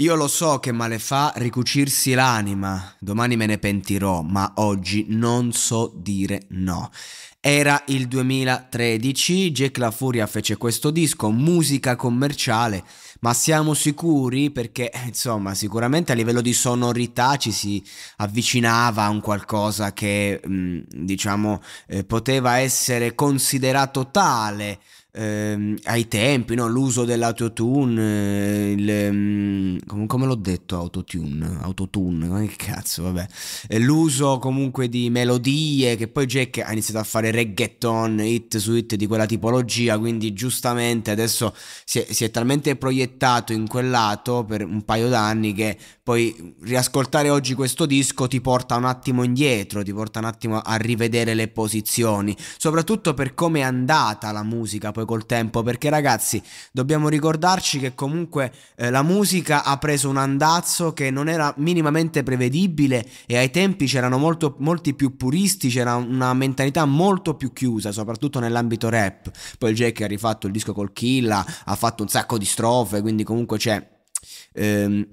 Io lo so che male fa ricucirsi l'anima, domani me ne pentirò, ma oggi non so dire no. Era il 2013, Jack La Furia fece questo disco, musica commerciale, ma siamo sicuri perché eh, insomma sicuramente a livello di sonorità ci si avvicinava a un qualcosa che mm, diciamo eh, poteva essere considerato tale ehm, ai tempi, no? l'uso dell'autotune, eh, il, mm, com- come l'ho detto autotune, autotune, che cazzo, vabbè, l'uso comunque di melodie che poi Jack ha iniziato a fare reggaeton, hit su hit di quella tipologia, quindi giustamente adesso si è, si è talmente proiettato in quel lato per un paio d'anni che poi riascoltare oggi questo disco ti porta un attimo indietro, ti porta un attimo a rivedere le posizioni, soprattutto per come è andata la musica poi col tempo, perché ragazzi dobbiamo ricordarci che comunque eh, la musica ha preso un andazzo che non era minimamente prevedibile e ai tempi c'erano molto, molti più puristi, c'era una mentalità molto più chiusa, soprattutto nell'ambito rap. Poi Jack ha rifatto il disco col Killa, ha fatto un sacco di strofe, quindi comunque c'è... Ehm,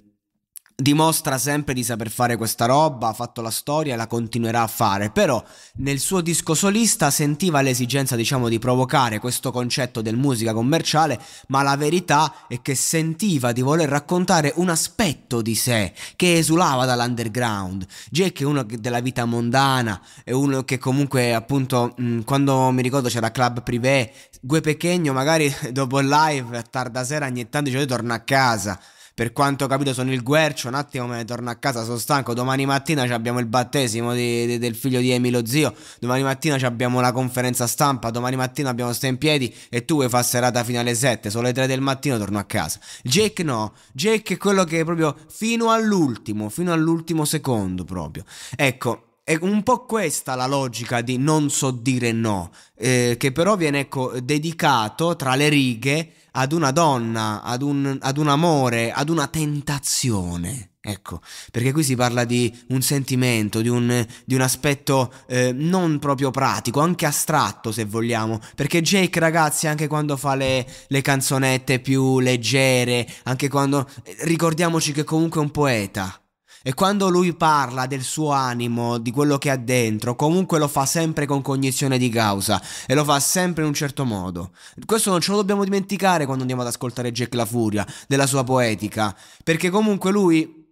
dimostra sempre di saper fare questa roba, ha fatto la storia e la continuerà a fare, però nel suo disco solista sentiva l'esigenza diciamo di provocare questo concetto del musica commerciale, ma la verità è che sentiva di voler raccontare un aspetto di sé che esulava dall'underground. Jake è uno della vita mondana, è uno che comunque appunto mh, quando mi ricordo c'era Club Privé, Gue Pechegno magari dopo il live a tarda sera ogni tanto dice torna a casa per quanto ho capito sono il guercio, un attimo me ne torno a casa, sono stanco. Domani mattina abbiamo il battesimo di, di, del figlio di Emilio Zio, domani mattina abbiamo la conferenza stampa, domani mattina abbiamo sta in piedi e tu vuoi fare serata fino alle 7, sono le 3 del mattino torno a casa. Jake no, Jake è quello che è proprio fino all'ultimo, fino all'ultimo secondo proprio. Ecco, è un po' questa la logica di non so dire no, eh, che però viene ecco, dedicato tra le righe ad una donna, ad un, ad un amore, ad una tentazione. Ecco, perché qui si parla di un sentimento, di un, di un aspetto eh, non proprio pratico, anche astratto se vogliamo, perché Jake ragazzi anche quando fa le, le canzonette più leggere, anche quando... Eh, ricordiamoci che comunque è un poeta, e quando lui parla del suo animo, di quello che ha dentro, comunque lo fa sempre con cognizione di causa e lo fa sempre in un certo modo. Questo non ce lo dobbiamo dimenticare quando andiamo ad ascoltare Jack La Furia, della sua poetica, perché comunque lui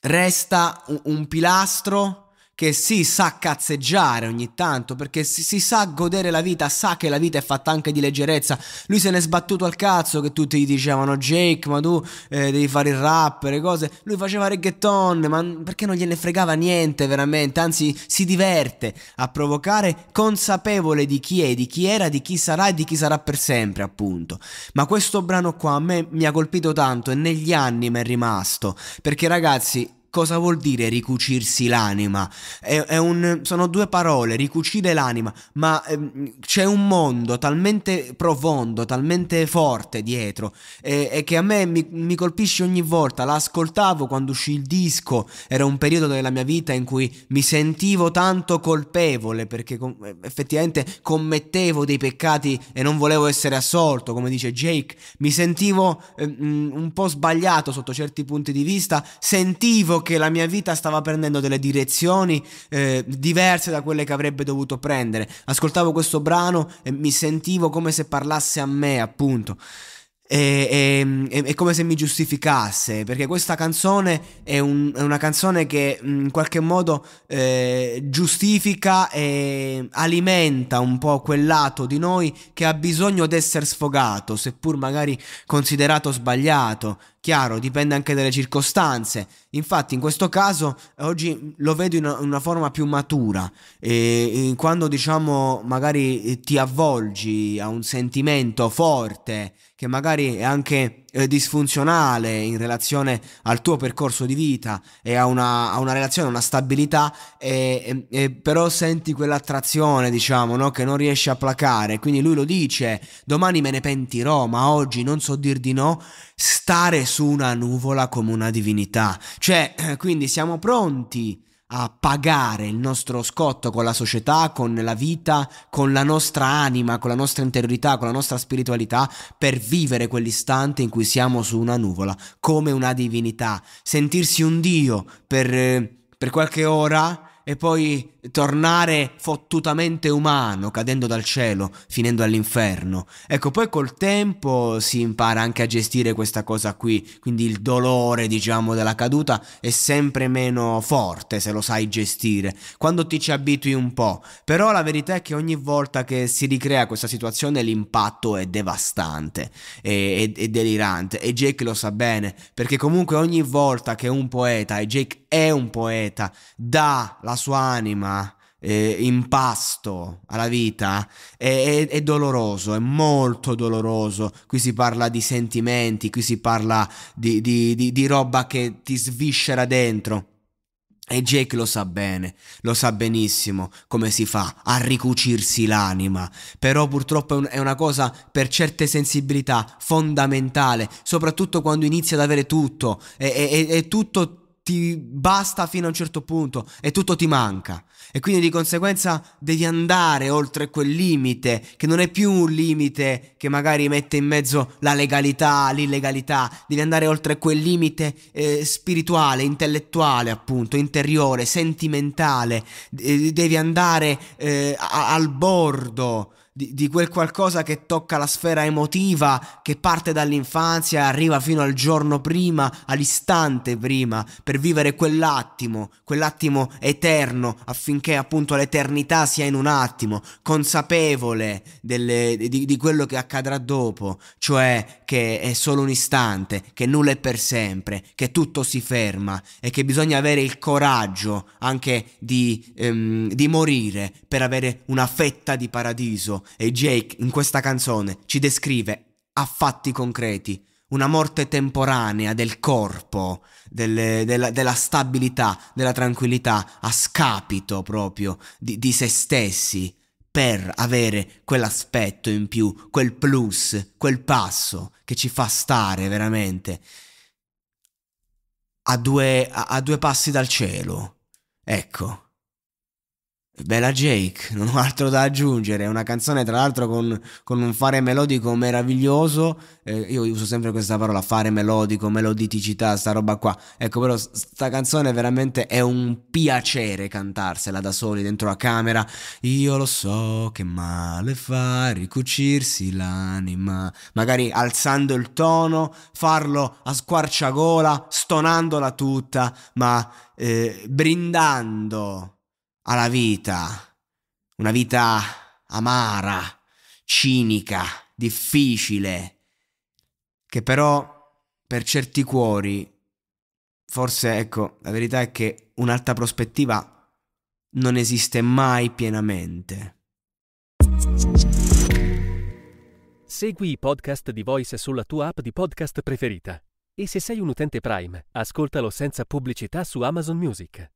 resta un, un pilastro perché si sa cazzeggiare ogni tanto, perché si, si, sa godere la vita, sa che la vita è fatta anche di leggerezza. Lui se n'è sbattuto al cazzo che tutti gli dicevano Jake, ma tu eh, devi fare il rap, le cose. Lui faceva reggaeton, ma perché non gliene fregava niente veramente, anzi si diverte a provocare consapevole di chi è, di chi era, di chi sarà e di chi sarà per sempre, appunto. Ma questo brano qua a me mi ha colpito tanto e negli anni mi è rimasto, perché ragazzi, cosa vuol dire ricucirsi l'anima? È, è un, sono due parole, ricucire l'anima, ma ehm, c'è un mondo talmente profondo, talmente forte dietro, e, e che a me mi, mi, colpisce ogni volta. L'ascoltavo quando uscì il disco, era un periodo della mia vita in cui mi sentivo tanto colpevole perché com eh, effettivamente commettevo dei peccati e non volevo essere assolto, come dice Jake. Mi sentivo ehm, un po' sbagliato sotto certi punti di vista, sentivo che la mia vita stava prendendo delle direzioni eh, diverse da quelle che avrebbe dovuto prendere. Ascoltavo questo brano e mi sentivo come se parlasse a me, appunto è, è, è, come se mi giustificasse, perché questa canzone è, un, è una canzone che mm, in qualche modo eh, giustifica e alimenta un po' quel lato di noi che ha bisogno di essere sfogato, seppur magari considerato sbagliato. Chiaro, dipende anche dalle circostanze. Infatti, in questo caso, oggi lo vedo in una, in una forma più matura. E, quando, diciamo, magari eh, ti avvolgi a un sentimento forte che magari magari è anche eh, disfunzionale in relazione al tuo percorso di vita e a una, a una relazione, a una stabilità, e, e, e però senti quell'attrazione, diciamo, no? che non riesci a placare. Quindi lui lo dice, domani me ne pentirò, ma oggi non so dir di no, stare su una nuvola come una divinità. Cioè, quindi siamo pronti a pagare il nostro scotto con la società, con la vita, con la nostra anima, con la nostra interiorità, con la nostra spiritualità, per vivere quell'istante in cui siamo su una nuvola, come una divinità, sentirsi un Dio per, eh, per qualche ora e poi tornare fottutamente umano, cadendo dal cielo, finendo all'inferno. Ecco, poi col tempo si impara anche a gestire questa cosa qui, quindi il dolore, diciamo, della caduta è sempre meno forte se lo sai gestire, quando ti ci abitui un po'. Però la verità è che ogni volta che si ricrea questa situazione l'impatto è devastante e, e, e delirante e Jake lo sa bene, perché comunque ogni volta che un poeta, e Jake è un poeta, dà la la sua anima eh, in pasto alla vita è, è, è, doloroso, è molto doloroso. Qui si parla di sentimenti, qui si parla di, di, di, di roba che ti sviscera dentro. E Jake lo sa bene, lo sa benissimo come si fa a ricucirsi l'anima, però purtroppo è, una cosa per certe sensibilità fondamentale, soprattutto quando inizi ad avere tutto e, e, e tutto ti basta fino a un certo punto e tutto ti manca e quindi di conseguenza devi andare oltre quel limite che non è più un limite che magari mette in mezzo la legalità, l'illegalità, devi andare oltre quel limite eh, spirituale, intellettuale appunto, interiore, sentimentale, eh, devi andare eh, a- al bordo di, di, quel qualcosa che tocca la sfera emotiva, che parte dall'infanzia e arriva fino al giorno prima, all'istante prima, per vivere quell'attimo, quell'attimo eterno, affinché appunto l'eternità sia in un attimo, consapevole delle, di, di quello che accadrà dopo, cioè che è solo un istante, che nulla è per sempre, che tutto si ferma e che bisogna avere il coraggio anche di, ehm, di morire per avere una fetta di paradiso e Jake in questa canzone ci descrive a fatti concreti una morte temporanea del corpo, delle, della, della, stabilità, della tranquillità, a scapito proprio di, di se stessi, per avere quell'aspetto in più, quel plus, quel passo che ci fa stare veramente a due, a, a due passi dal cielo. Ecco, Bella Jake, non ho altro da aggiungere, è una canzone tra l'altro con, con un fare melodico meraviglioso, eh, io uso sempre questa parola fare melodico, meloditicità, sta roba qua, ecco però sta canzone veramente è un piacere cantarsela da soli dentro la camera, io lo so che male fa ricucirsi l'anima, magari alzando il tono, farlo a squarciagola, stonandola tutta, ma eh, brindando alla vita, una vita amara, cinica, difficile, che però per certi cuori, forse ecco, la verità è che un'alta prospettiva non esiste mai pienamente. Segui i podcast di Voice sulla tua app di podcast preferita. E se sei un utente Prime, ascoltalo senza pubblicità su Amazon Music.